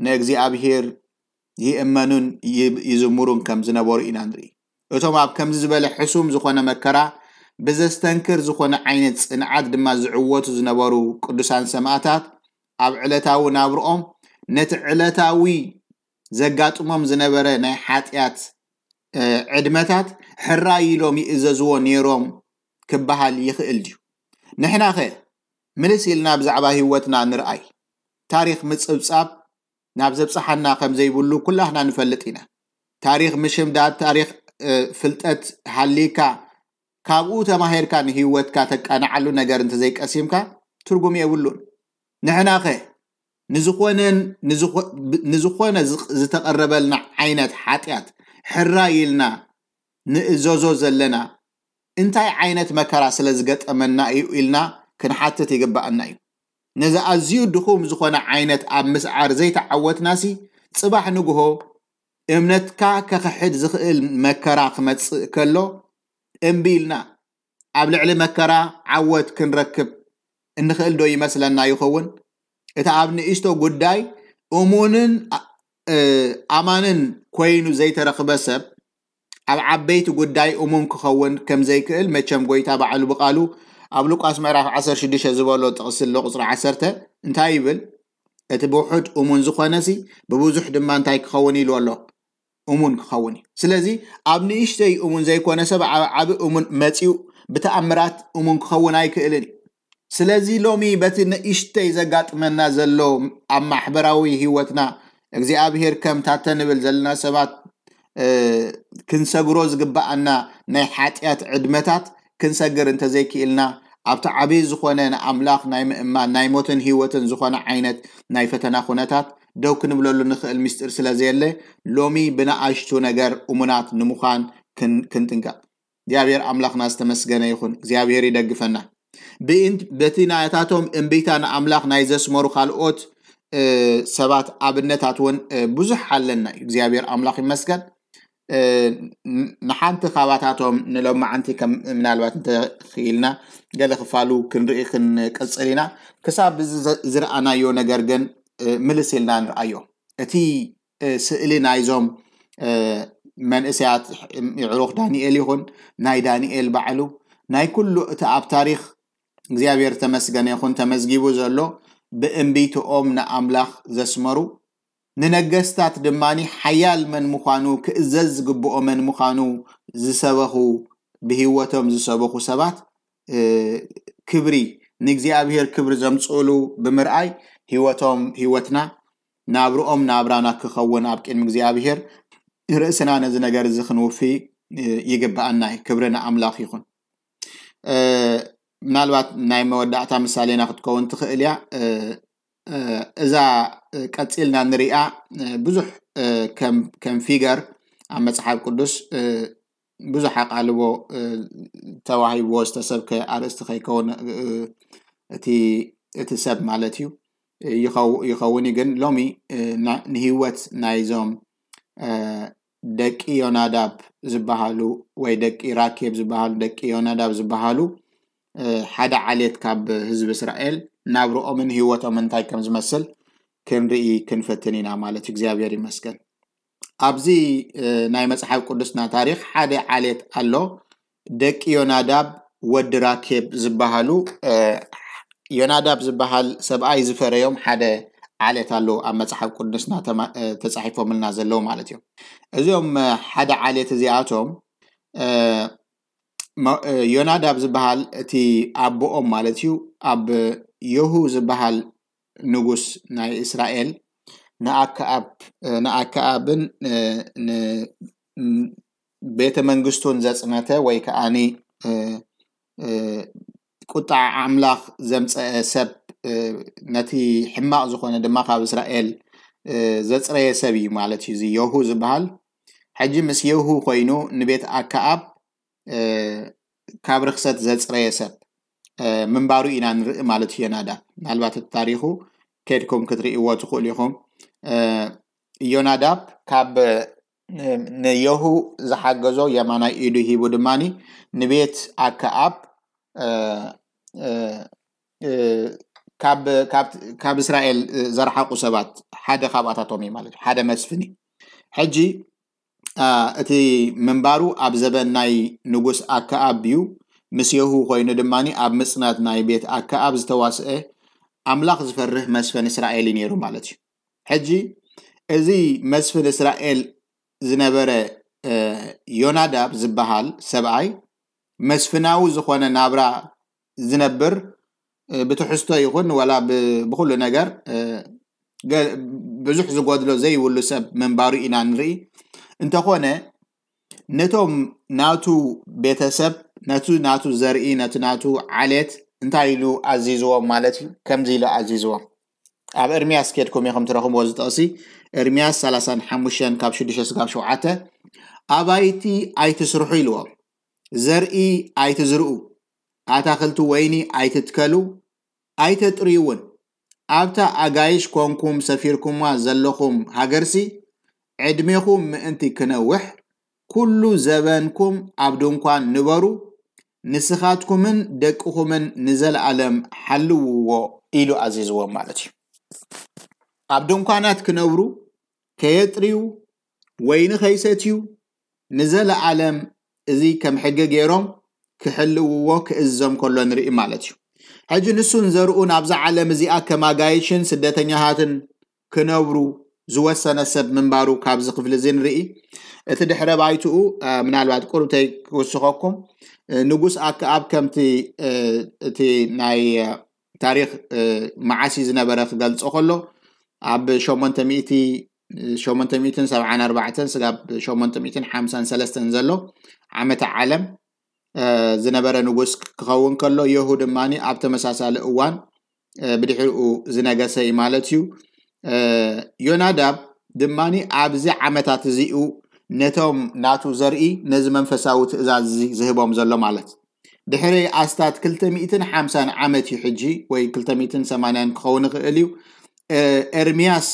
ንእግዚኣብሄር ይእመኑን ይዝምሩን ከም ዝነበሩ ኢና ንርኢ እቶም ኣብ ከምዚ ዝበለ ሕሱም ዝኮነ መከራ ብዘስተንክር ዝኮነ ዓይነት ፅንዓት ድማ ዝዕወቱ ዝነበሩ ቅዱሳን ሰማእታት ኣብ ዕለታዊ ናብርኦም ነቲ ዕለታዊ ዘጋጥሞም ዝነበረ ናይ ሓጢኣት ዕድመታት ሕራ ኢሎም ይእዘዝዎ ነይሮም ክበሃል ይኽእል ድዩ ንሕና ኸ ምልስ ኢልና ብዛዕባ ህይወትና ንርአይ ታሪክ ምፅብጻብ ናብ ዘብፅሓና ከም ዘይብሉ ኩላትና ንፈልጥ ኢና ታሪክ ምሽምዳድ ታሪክ ፍልጠት ሃሊካ ካብኡ ተማሂርካ ንህይወትካ ተቃንዓሉ ነገር እንተዘይቀሲምካ ትርጉም የብሉን ንሕና ኸ ንዝኾነን ንዝኾነ ዝተቐረበልና ዓይነት ሓጢኣት ሕራ ኢልና ንእዘዞ ዘለና እንታይ ዓይነት መከራ ስለ ዝገጠመና እዩ ኢልና ክንሓትት ይግባአና እዩ ነዚ ኣዝዩ ድኹም ዝኾነ ዓይነት ኣብ ምስዓር ዘይተዓወትናሲ ፅባሕ ንግሆ እምነትካ ከክሕድ ዝኽእል መከራ ክመፅእ ከሎ እምቢ ኢልና ኣብ ልዕሊ መከራ ዓወት ክንረክብ እንኽእል ዶ ይመስለና ይኸውን እቲ ኣብ ንእሽቶ ጉዳይ እሙንን ኣማንን ኮይኑ ዘይተረክበ ሰብ ኣብ ዓበይቲ ጉዳይ እሙን ክኸውን ከም ዘይክእል መቸም ጎይታ ባዕሉ ብቃሉ ኣብ ሉቃስ ምዕራፍ 16 ዝበሎ ጥቕሲ ሎ ቁፅሪ 1 እንታይ ይብል እቲ ብውሑድ እሙን ዝኾነ ሲ ብብዙሕ ድማ እንታይ ክኸውን ኢሉ ኣሎ እሙን ክኸውን እዩ ስለዚ ኣብ ንእሽተይ እሙን ዘይኮነ ሰብ ኣብ ዓብ እሙን መፂኡ ብተኣምራት እሙን ክኸውን ኣይክእልን እዩ ስለዚ ሎሚ በቲ ንእሽተይ ዘጋጥመና ዘሎ ኣብ ማሕበራዊ ሂወትና እግዚኣብሄር ከም ታተ ንብል ዘለና ሰባት ክንሰግሮ ዝግባኣና ናይ ሓጢኣት ዕድመታት ክንሰግር እንተዘይክኢልና ኣብቲ ዓበይ ዝኮነ ንኣምላኽ ናይ ምእማን ናይ ሞትን ሂወትን ዝኮነ ዓይነት ናይ ፈተና ኩነታት ደው ክንብለሉ ንክእል ምስጢር ስለዘየለ ሎሚ ብናኣሽቱ ነገር እሙናት ንምዃን ክንጥንቀቅ እግዚኣብሔር ኣምላኽና ዝተመስገነ ይኹን እግዚኣብሔር ይደግፈና በቲ ናያታቶም እምቤታ ንኣምላኽ ናይ ዘስመሩ ካልኦት ሰባት ኣብነታት እውን ብዙሕ ኣለና እዩ እግዚኣብሔር ኣምላኽ ይመስገን ንሓንቲ ካባታቶም ንሎማዓንቲ ከም ምናልባት እንተክኢልና ገለ ክፋሉ ክንርኢ ክንቅፅል ኢና ክሳብ ዝረኣናዮ ነገር ግን ምልስ ኢልና ንርኣዮ እቲ ስእሊ ናይዞም መንእሰያት ዕሩክ ዳኒኤል ይኹን ናይ ዳኒኤል ባዕሉ ናይ ኩሉ እቲ ኣብ ታሪክ እግዚኣብሔር ተመስገነ ይኹን ተመዝጊቡ ዘሎ ብእምቢትኦም ንኣምላኽ ዘስመሩ ንነገስታት ድማኒ ሓያል መን ምዃኑ ክእዘዝ ዝግብኦ መን ምዃኑ ዝሰበኹ ብሂወቶም ዝሰበኹ ሰባት ክብሪ ንእግዚኣብሄር ክብሪ ዘምፅእሉ ብምርኣይ ሂወቶም ሂወትና ናብርኦም ናብራና ክኸውን ኣብ ቅድሚ እግዚኣብሄር ርእስና ነዚ ነገር እዚ ክንውፊ ይግባአና ክብሪ ንኣምላኽ ይኹን منالوات ناي مودعتا مثالي ناخد كون تخيليا اذا قتيلنا نريا بزح كم كم فيجر عم مصحاب قدوس بزح قالو توهي و استسب كارست خيكون تي اتسب مالتيو يخو يخوني جن لومي نهيوت نايزوم دك يوناداب زبهالو وي دك راكيب زبهالو دك يوناداب زبهالو ሓደ ዓሌት ካብ ህዝቢ እስራኤል ናብርኦምን ሂወቶም እንታይ ከም ዝመስል ክንርኢ ክንፍትን ኢና ማለት እግዚኣብሔር ይመስገን ኣብዚ ናይ መፅሓፍ ቅዱስና ታሪክ ሓደ ዓሌት ኣሎ ደቂ ዮናዳብ ወዲ ራኬብ ዝበሃሉ ዮናዳብ ዝበሃል ሰብኣይ ዝፈረዮም ሓደ ዓሌት ኣለዉ ኣብ መፅሓፍ ቅዱስና ተፃሒፎምልና ዘለው ማለት እዮም እዚኦም ሓደ ዓሌት እዚኣቶም ዮናዳብ ዝበሃል እቲ ኣቦኦም ማለት እዩ ኣብ የሁ ዝበሃል ንጉስ ናይ እስራኤል ንኣከኣብን ቤተ መንግስቱን ዘፅነተ ወይ ከዓኒ ቁጣዕ ኣምላኽ ዘምፀአ ሰብ ነቲ ሕማቅ ዝኮነ ድማ ካብ እስራኤል ዘፅረየ ሰብ እዩ ማለት እዩ እዚ የሁ ዝበሃል ሕጂ ምስ የሁ ኮይኑ ንቤት ኣከኣብ ካብ ርክሰት ዘፅረየ ሰብ ምንባሩ ኢና ንርኢ ማለት እዩ ዮናዳብ ምናልባት እቲ ታሪኩ ከድኩም ክትርእይዎ ትኽእሉ ኢኹም ዮናዳብ ካብ ንየሁ ዝሓገዞ የማናይ ኢዱ ሂቡ ድማኒ ንቤት ኣከኣብ ካብ እስራኤል ዘረሓቁ ሰባት ሓደ ካብኣታቶም እዩ ማለት እዩ ሓደ መስፍን እዩ ሕጂ እቲ ምንባሩ ኣብ ዘበን ናይ ንጉስ ኣከኣብ እዩ ምስ የሁ ኮይኑ ድማ ኣብ ምፅናት ናይ ቤት ኣከኣብ ዝተዋስአ ኣምላኽ ዝፈርህ መስፈን እስራኤል እዩ ነይሩ ማለት እዩ ሕጂ እዚ መስፍን እስራኤል ዝነበረ ዮናዳብ ዝበሃል ሰብኣይ መስፍናዊ ዝኮነ ናብራ ዝነብር ብትሕዝቶ ይኹን ወላ ብኩሉ ነገር ብዙሕ ዝጎድሎ ዘይብሉ ሰብ ምንባሩ ኢና ንርኢ እንተኾነ ነቶም ናቱ ቤተሰብ ነቱ ናቱ ዘርኢ ነቲ ናቱ ዓሌት እንታይ ኢሉ ኣዚዝዎም ማለት እዩ ከምዚ ኢሉ ኣዚዝዎም ኣብ ኤርምያስ ኬድኩም ኢኹም ትረኽብዎ ዝጠቕሲ ኤርምያስ 35 ካብ 6 ካብ 7 ኣባይቲ ኣይትስርሑ ኢልዎም ዘርኢ ኣይትዝርኡ ኣታክልቲ ወይኒ ኣይትትከሉ ኣይተጥርዩ እውን ኣብታ ኣጋይሽ ኮንኩም ሰፊርኩምዋ ዘለኹም ሃገርሲ ዕድሜኹም ምእንቲ ክነውሕ ኩሉ ዘበንኩም ኣብ ድንኳን ንበሩ ንስኻትኩምን ደቅኹምን ንዘለኣለም ሓልውዎ ኢሉ ኣዚዝዎም ማለት እዩ ኣብ ድንኳናት ክነብሩ ከየጥርዩ ወይ ከይሰትዩ ንዘለዓለም እዚ ከም ሕጊ ገይሮም ክሕልውዎ ክእዞም ከሎ ንርኢ ማለት እዩ ሕጂ ንሱን ዘርኡ ናብዛ ዓለም እዚኣ ከማጋይሽን ስደተኛታትን ክነብሩ ዝወሰነ ሰብ ምንባሩ ካብዚ ክፍሊ እዚ ንርኢ እቲ ድሕረ ባይትኡ ምናልባት ቁርብተይ ክውስኸኩም ንጉስ ኣብ ከምቲ እቲ ናይ ታሪክ መዓሲ ዝነበረ ክገልፆ ከሎ ኣብ 874 ስጋብ 853 ዘሎ ዓመተ ዓለም ዝነበረ ንጉስ ክኸውን ከሎ የሁ ድማኒ ኣብ ተመሳሳሊ እዋን ብድሕሪኡ ዝነገሰ እዩ ማለት እዩ ዮናዳብ ድማኒ ኣብዚ ዓመታት እዚኡ ነቶም ናቱ ዘርኢ ነዚ መንፈሳዊ ትእዛዝ እዚ ዝህቦም ዘሎ ማለት ድሕሪ ኣስታት 250 ዓመት እዩ ሕጂ ወይ 280 ክኸውን ይኽእል እዩ ኤርምያስ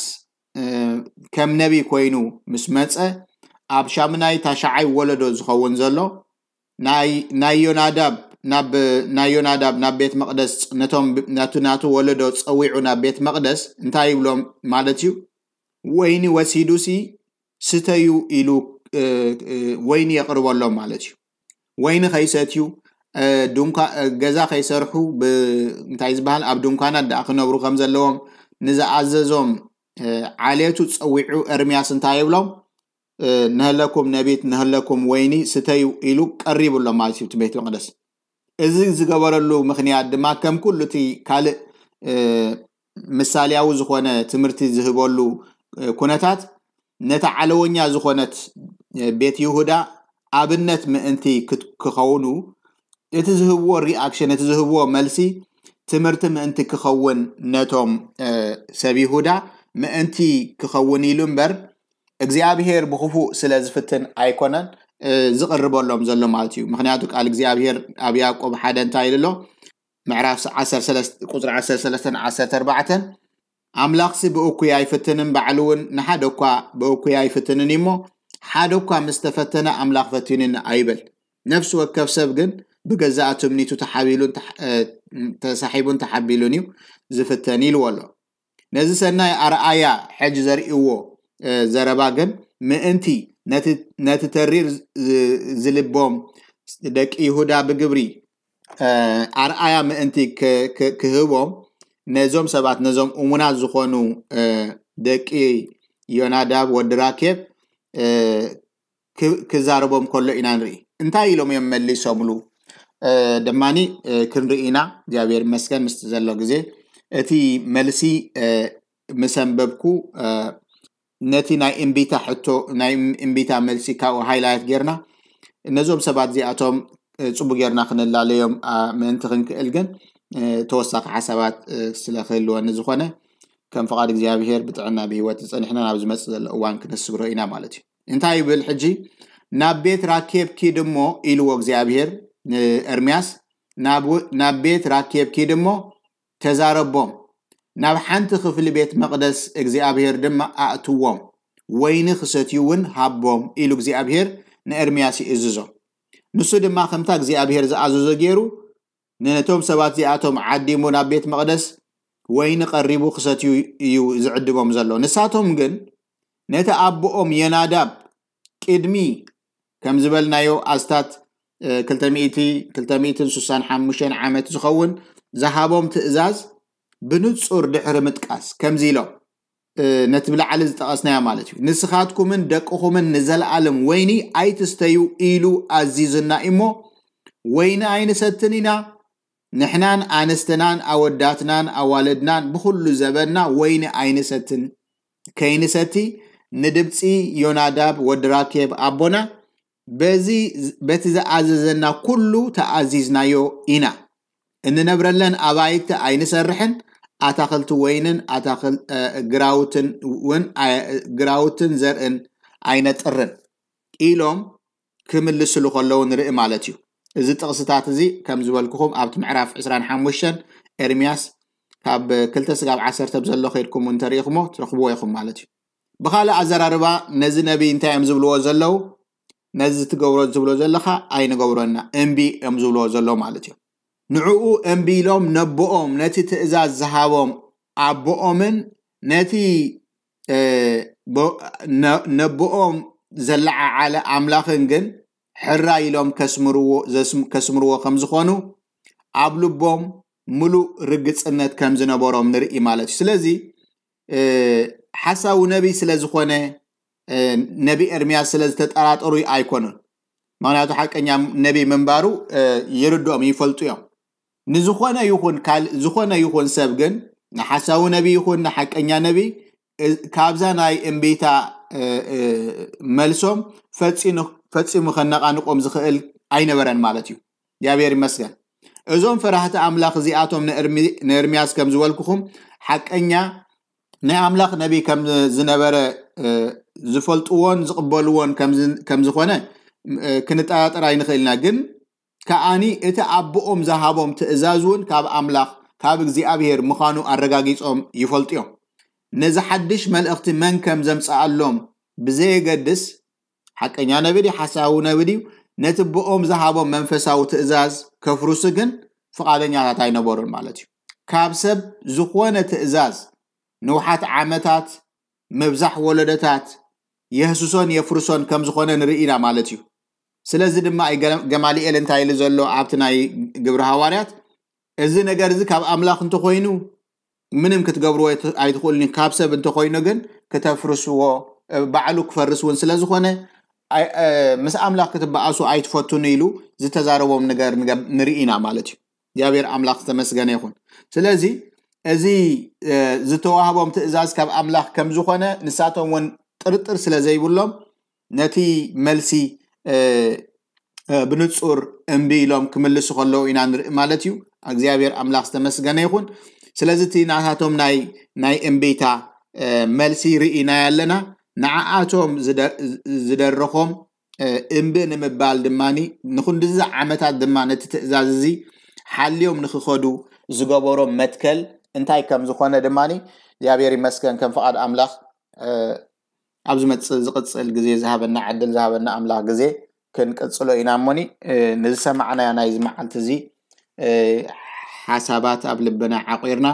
ከም ነቢ ኮይኑ ምስ መፀ ኣብ ሻሙናይ ታሸዓይ ወለዶ ዝኸውን ዘሎ ናይ ዮናዳብ ናብ ናይ ዮናዳብ ናብ ቤት መቅደስ ነቶም ናቱ ወለዶ ፀዊዑ ናብ ቤት መቅደስ እንታይ ይብሎም ማለት እዩ ወይኒ ወሲዱ ሲ ስተዩ ኢሉ ወይኒ የቅርበሎም ማለት እዩ ወይኒ ከይሰትዩ ገዛ ከይሰርሑ እንታይ ዝበሃል ኣብ ድንኳናት ዳኣ ክነብሩ ከም ዘለዎም ንዝኣዘዞም ዓሌቱ ፀዊዑ እርምያስ እንታይ ይብሎም ንህለኩም ነቢት ንህለኩም ወይኒ ስተዩ ኢሉ ቀሪብሎም ማለት እዩ እቲ ቤት መቅደስ እዚ ዝገበረሉ ምክንያት ድማ ከም ኩሉ እቲ ካልእ ምሳልያዊ ዝኮነ ትምህርቲ ዝህበሉ ኩነታት ነታ ዓለወኛ ዝኮነት ቤት ይሁዳ ኣብነት ምእንቲ ክኸውኑ እቲ ዝህብዎ ሪኣክሽን እቲ ዝህብዎ መልሲ ትምህርቲ ምእንቲ ክኸውን ነቶም ሰብ ይሁዳ ምእንቲ ክኸውን ኢሉ እምበር እግዚኣብሄር ብክፉእ ስለ ዝፍትን ኣይኮነን ዝቐርበሎም ዘሎ ማለት እዩ ምክንያቱ ቃል እግዚኣብሄር ኣብ ያቆብ ሓደ እንታይ ኢሉ ኣሎ ምዕራፍ ቁፅሪ 1314 ኣምላኽሲ ብእኩይ ኣይፍትንን ባዕሉ እውን ንሓደ እኳ ብእኩይ ኣይፍትንን እሞ ሓደ እኳ ምስ ተፈተነ ኣምላኽ ፈቲንን ኣይበል ነፍሲ ወከፍ ሰብ ግን ብገዛእቱ እምኒቱ ተሳሒቡን ተሓቢሉን እዩ ዝፍተን ኢልዎ ኣሎ ነዚ ሰናይ ኣረኣያ ሕጂ ዘርእይዎ ዘረባ ግን ምእንቲ ነቲ ተሪር ዝልቦም ደቂ ይሁዳ ብግብሪ ኣርኣያ ምእንቲ ክህቦም ነዞም ሰባት ነዞም እሙናት ዝኾኑ ደቂ ዮናዳብ ወዲ ራኬብ ክዛረቦም ከሎ ኢና ንርኢ እንታይ ኢሎም እዮም መሊሶምሉ ድማኒ ክንርኢ ኢና እግዚኣብሔር መስከን ምስ ዘሎ ግዜ እቲ መልሲ ምሰንበብኩ ነቲ ናይ እምቢታ ሕቶ ናይ እምቢታ መልሲ ካብኡ ሃይላይት ጌርና ነዞም ሰባት እዚኣቶም ፅቡ ጌርና ክነላለዮም ምእንቲ ክንክእል ግን ተወሳኺ ሓሳባት ስለክህልወኒ ዝኮነ ከም ፍቓድ እግዚኣብሄር ብጥዕና ብሂወት ዝፀኒሕና ናብ ዝመፅእ ዘሎ እዋን ክንስብሮ ኢና ማለት እዩ እንታይ ይብል ሕጂ ናብ ቤት ራኬብኪ ድሞ ኢልዎ እግዚኣብሄር ኤርምያስ ናብ ቤት ራኬብኪ ድሞ ተዛረቦም ناب حانت خفل بيت مقدس اكزي ابهير دم اعتووم ويني خستيوون هابوم إلو اكزي ابهير نارمياسي ازوزو نسو دم خمتا اكزي ابهير زازوزو جيرو ننتوم سوات زي اتوم عديمو ناب بيت مقدس ويني قريبو خستيو يو زعدبوم زلو نساتوم جن نتا ابوم يناداب كدمي كم زبل نايو استات كلتميتي كلتميتي سوسان حمشين عامت زخون زهابوم تئزاز ብንፁር ድሕሪ ምጥቃስ ከምዚ ኢሎም ነቲ ብላዕሊ ዝጠቐስናዮ ማለት እዩ ንስኻትኩምን ደቅኹምን ንዘለኣለም ወይኒ ኣይትስተዩ ኢሉ ኣዚዝና እሞ ወይኒ ኣይንሰትን ኢና ንሕናን ኣንስትናን ኣወዳትናን ኣዋለድናን ብኩሉ ዘበና ወይኒ ኣይንሰትን ከይንሰቲ ንድብፂ ዮናዳብ ወዲ ራኬብ ኣቦና በዚ በቲ ዝኣዘዘና ኩሉ ተኣዚዝናዮ ኢና እንነብረለን ኣባይቲ ኣይንሰርሕን ኣታክልቲ ወይንን ግራውትን ግራውትን ዘርእን ኣይነጥርን ኢሎም ክምልስሉ ከለዉ ንርኢ ማለት እዩ እዚ ጥቕስታት እዚ ከም ዝበልክኹም ኣብቲ ምዕራፍ 2 25 ኤርምያስ ካብ ክልተ ስጋብ 1 ብዘሎ ከይድኩም እንተሪኢኹሞ ትረኽብዎ ኢኹም ማለት እዩ ብካልእ ኣዘራርባ ነዚ ነቢይ እንታይ እዮም ዝብልዎ ዘለው ነዚ ትገብሮ ዝብሎ ዘለካ ኣይንገብሮና እምቢ እዮም ዝብልዎ ዘሎ ማለት እዮም ንዕኡ እምቢሎም ነቦኦም ነቲ ትእዛዝ ዝሃቦም ኣቦኦምን ነቲ ነቦኦም ዘለዓዓለ ኣምላኽን ግን ሕራ ኢሎም ከስምርዎ ከም ዝኾኑ ኣብ ልቦም ሙሉእ ርግፅነት ከም ዝነበሮም ንርኢ ማለት እዩ ስለዚ ሓሳቡ ስለ ስለዝኮነ ነቢ ኤርምያስ ስለ ዝተጠራጠሩ ኣይኮኑን ምክንያቱ ሓቀኛ ነቢ ምንባሩ ይርድኦም ይፈልጡ እዮም ንዝኾነ ይኹን ካልእ ዝኾነ ይኹን ሰብ ግን ንሓሳዊ ነቢ ይኹን ንሓቀኛ ነቢ ካብዛ ናይ እምቤታ መልሶም ፈፂሙ ከነቃንቆም ዝኽእል ኣይነበረን ማለት እዩ እግዚኣብሔር ይመስገን እዞም ፍራህቲ ኣምላኽ እዚኣቶም ንእርምያስ ከም ዝበልክኹም ሓቀኛ ናይ ኣምላኽ ነቢይ ከም ዝነበረ ዝፈልጥዎን ዝቕበልዎን ከም ዝኾነ ክንጠራጥር ኣይንኽእልና ግን ከዓኒ እቲ ኣቦኦም ዝሃቦም ትእዛዝ እውን ካብ ኣምላኽ ካብ እግዚኣብሄር ምዃኑ ኣረጋጊፆም ይፈልጡ እዮም ነዚ ሓድሽ መልእኽቲ መን ከም ዘምፅኣሎም ብዘየገድስ ሓቀኛ ነብድ ሓሳዊ ነብድ እዩ ነቲ ቦኦም ዝሃቦም መንፈሳዊ ትእዛዝ ከፍርሱ ግን ፍቓደኛታት ኣይነበሩን ማለት እዩ ካብ ሰብ ዝኾነ ትእዛዝ ንውሓት ዓመታት ምብዛሕ ወለደታት የህስሶን የፍርሶን ከም ዝኾነ ንርኢ ኢና ማለት እዩ ስለዚ ድማ ዩ ገማሊኤል እንታይ ኢሉ ዘሎ ኣብቲ ናይ ግብሪ ሃዋርያት እዚ ነገር እዚ ካብ ኣምላኽ እንተኮይኑ ምንም ክትገብርዎ ኣይትኽእሉኒ ካብ ሰብ እንተኮይኑ ግን ክተፍርስዎ ባዕሉ ክፈርስ እውን ስለዝኮነ ምስ ኣምላኽ ክትበኣሱ ኣይትፈቱን ኢሉ ዝተዛረቦም ነገር ንርኢ ኢና ማለት እዩ እግዚኣብሔር ኣምላኽ ዝተመስገነ ይኹን ስለዚ እዚ ዝተዋህቦም ትእዛዝ ካብ ኣምላኽ ከም ዝኮነ ንሳቶም እውን ጥርጥር ስለ ዘይብሎም ነቲ መልሲ ብንፁር እምቢ ኢሎም ክምልሱ ከለዉ ኢና ንርኢ ማለት እዩ እግዚኣብሔር ኣምላኽ ዝተመስገነ ይኹን ስለዚ እቲ ናታቶም ናይ እምቤታ መልሲ ርኢናይ ኣለና ንዓኣቶም ዝደረኾም እምቢ ንምባል ድማኒ ንኩንዲዚ ዓመታት ድማ ነቲ ትእዛዝ እዚ ሓልዮም ንክኸዱ ዝገበሮም መትከል እንታይ ከም ዝኮነ ድማኒ እግዚኣብሔር ይመስገን ከም ፍቓድ ኣምላኽ ኣብ ዝመፅእ ዝቅፅል ግዜ ዝሃበና ዕድል ዝሃበና ኣምላኽ ግዜ ክንቅፅሎ ኢና እሞኒ ንዝሰማዕናዮ ናይ ዝመዓልቲ እዚ ሓሳባት ኣብ ልበና ዓቂርና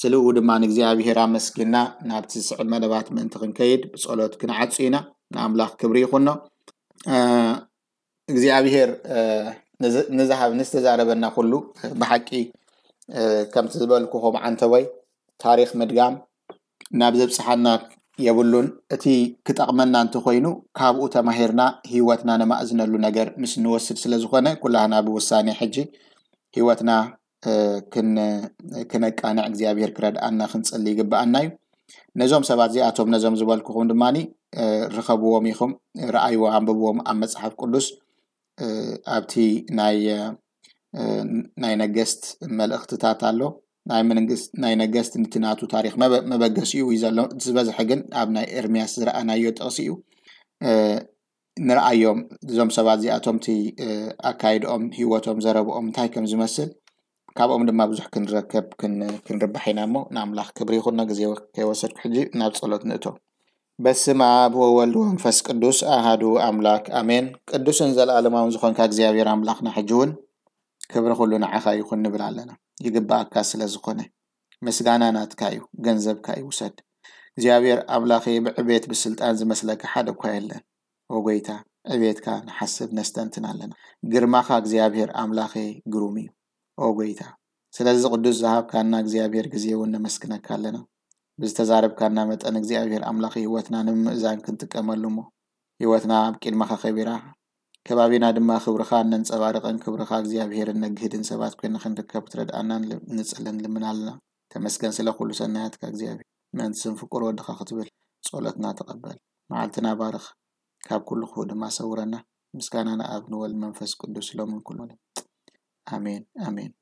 ስልኡ ድማ ንእግዚኣብሄር ኣመስጊና ናብቲ ስዕብ መደባት ምእንቲ ክንከይድ ብፀሎት ክንዓፁ ኢና ንኣምላኽ ክብሪ ይኹኖ እግዚኣብሄር ንዝሃብ ንዝተዛረበና ኩሉ ብሓቂ ከምቲ ዝበልኩኹም ዓንተ ወይ ታሪክ ምድጋም ናብ ዘብፅሓና የብሉን እቲ ክጠቕመና እንተኮይኑ ካብኡ ተማሂርና ሂወትና ነማእዝነሉ ነገር ምስ ንወስድ ስለ ዝኾነ ኩላህና ብውሳኒ ሕጂ ሂወትና ክነቃንዕ እግዚኣብሄር ክረድኣና ክንፅሊ ይግባኣና እዩ ነዞም ሰባት እዚኣቶም ነዞም ዝበልክኹም ድማኒ ርከብዎም ኢኹም ረኣይዎ ኣንብብዎም ኣብ መፅሓፍ ቅዱስ ኣብቲ ናይ ነገስት መልእክትታት ኣሎ ናይ መንግስት ናይ ነገስት ንቲናቱ ታሪክ መበገስ እዩ እዩ ዘሎ ዝበዝሐ ግን ኣብ ናይ ኤርምያስ ዝረኣናዮ ጥቕሲ እዩ ንርኣዮም እዞም ሰባት እዚኣቶም እቲ ኣካይድኦም ሂወቶም ዘረብኦም እንታይ ከም ዝመስል ካብኦም ድማ ብዙሕ ክንረከብ ክንርባሕ ኢና እሞ ንኣምላኽ ክብሪ ይኹን ግዜ ከይወሰድኩ ሕጂ ናብ ፀሎት ንእቶ በስም ኣብ ወወልድ ወንፈስ ቅዱስ ኣሃዱ ኣምላክ ኣሜን ቅዱስን ዘለኣለማውን ዝኮንካ እግዚኣብሔር ኣምላኽና ሕጂ እውን ክብሪ ኩሉ ንዓኻ ይኹን ንብል ኣለና ይግባኣካ ስለ ዝኾነ ምስጋና ናትካ እዩ ገንዘብካ ይውሰድ እግዚኣብሔር ኣምላኸ ብዕቤት ብስልጣን ዝመስለካ ሓደ እኳ የለን ወጎይታ ዕቤትካ ንሓስብ ነስተንትን ኣለና ግርማኻ እግዚኣብሔር ኣምላኸ ግሩም እዩ ወጎይታ ስለዚ ቅዱስ ዝሃብካና እግዚኣብሔር ግዜ እውን ነመስግነካ ኣለና ብዝተዛረብካና መጠን እግዚኣብሔር ኣምላኸ ሂወትና ንምምእዛን ክንጥቀመሉ ሞ ሂወትና ኣብ ቂድማኻ ከቢራ ከባቢና ድማ ክብርካ እነንፀባርቐን ክብርካ እግዚኣብሔርን ነግህድን ሰባት ኮይና ክንርከብ ትረድኣና ንፅልን ልምን ኣለና ተመስገን ስለ ኩሉ ሰናያትካ እግዚኣብሄር መንስን ፍቁር ወድካ ክትብል ፀሎትና ተቐበል መዓልትና ባርኽ ካብ ኩሉ ክፉእ ድማ ሰውረና ምስጋና ንኣብ ንወል መንፈስ ቅዱስ ሎምን ኩሉ ኣሜን ኣሜን